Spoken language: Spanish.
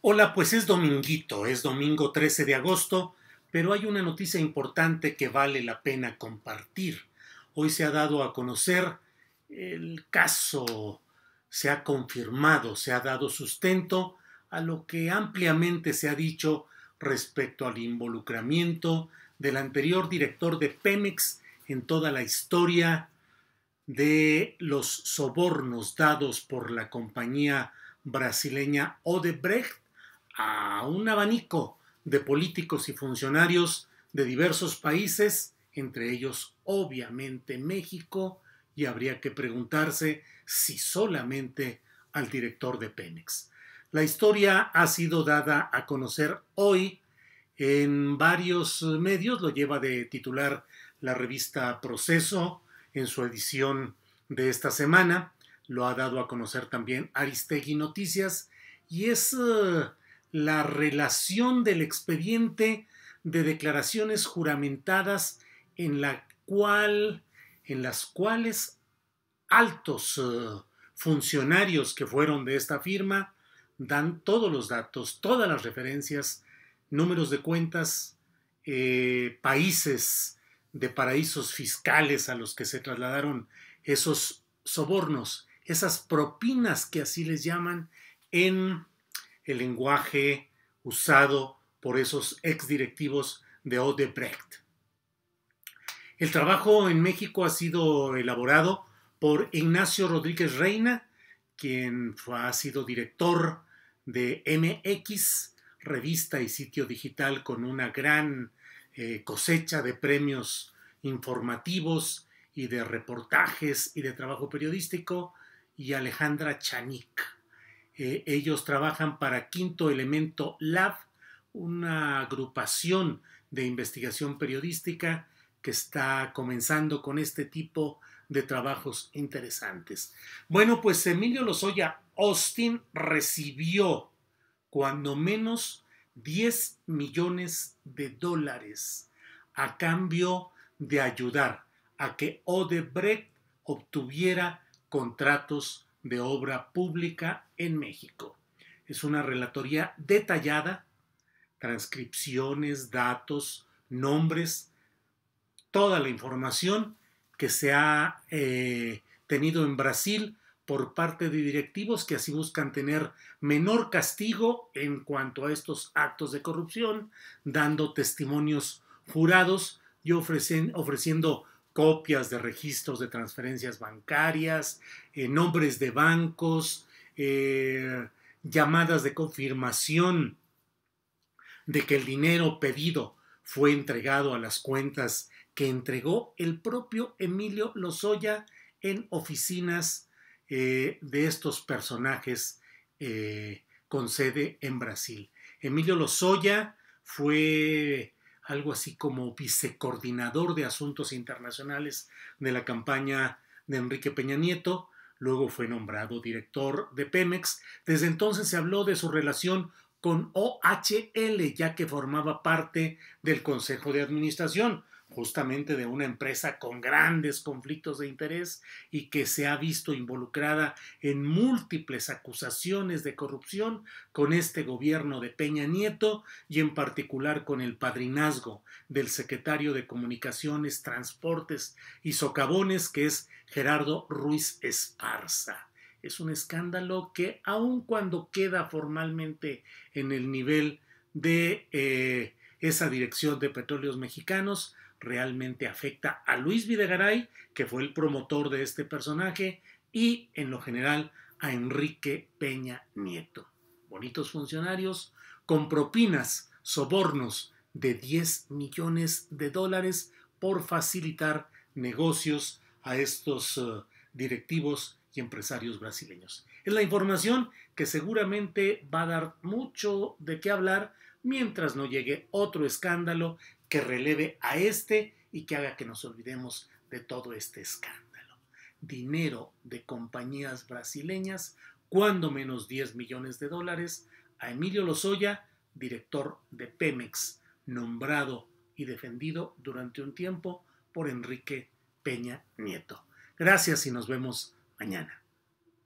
Hola, pues es dominguito, es domingo 13 de agosto, pero hay una noticia importante que vale la pena compartir. Hoy se ha dado a conocer el caso, se ha confirmado, se ha dado sustento a lo que ampliamente se ha dicho respecto al involucramiento del anterior director de Pemex en toda la historia de los sobornos dados por la compañía brasileña Odebrecht a un abanico de políticos y funcionarios de diversos países, entre ellos obviamente México, y habría que preguntarse si solamente al director de Pemex. La historia ha sido dada a conocer hoy en varios medios, lo lleva de titular la revista Proceso en su edición de esta semana, lo ha dado a conocer también Aristegui Noticias y es eh, la relación del expediente de declaraciones juramentadas en la cual en las cuales altos eh, funcionarios que fueron de esta firma dan todos los datos, todas las referencias, números de cuentas, eh, países de paraísos fiscales a los que se trasladaron esos sobornos, esas propinas que así les llaman en el lenguaje usado por esos exdirectivos de Odebrecht. El trabajo en México ha sido elaborado por Ignacio Rodríguez Reina, quien ha sido director de MX, revista y sitio digital con una gran eh, cosecha de premios informativos y de reportajes y de trabajo periodístico, y Alejandra Chanik eh, ellos trabajan para Quinto Elemento Lab, una agrupación de investigación periodística que está comenzando con este tipo de trabajos interesantes. Bueno, pues Emilio Lozoya Austin recibió cuando menos 10 millones de dólares a cambio de ayudar a que Odebrecht obtuviera contratos de Obra Pública en México. Es una relatoría detallada, transcripciones, datos, nombres, toda la información que se ha eh, tenido en Brasil por parte de directivos que así buscan tener menor castigo en cuanto a estos actos de corrupción, dando testimonios jurados y ofreciendo copias de registros de transferencias bancarias, eh, nombres de bancos, eh, llamadas de confirmación de que el dinero pedido fue entregado a las cuentas que entregó el propio Emilio Lozoya en oficinas eh, de estos personajes con sede en Brasil. Emilio Lozoya fue algo así como vicecoordinador de asuntos internacionales de la campaña de Enrique Peña Nieto, luego fue nombrado director de Pemex. Desde entonces se habló de su relación con OHL, ya que formaba parte del Consejo de Administración justamente de una empresa con grandes conflictos de interés y que se ha visto involucrada en múltiples acusaciones de corrupción con este gobierno de Peña Nieto y en particular con el padrinazgo del secretario de Comunicaciones, Transportes y Socavones, que es Gerardo Ruiz Esparza es un escándalo que aun cuando queda formalmente en el nivel de eh, esa dirección de petróleos mexicanos, realmente afecta a Luis Videgaray, que fue el promotor de este personaje, y en lo general a Enrique Peña Nieto. Bonitos funcionarios con propinas, sobornos de 10 millones de dólares por facilitar negocios a estos eh, directivos y empresarios brasileños. Es la información que seguramente va a dar mucho de qué hablar mientras no llegue otro escándalo que releve a este y que haga que nos olvidemos de todo este escándalo. Dinero de compañías brasileñas, cuando menos 10 millones de dólares, a Emilio Lozoya, director de Pemex, nombrado y defendido durante un tiempo por Enrique Peña Nieto. Gracias y nos vemos mañana.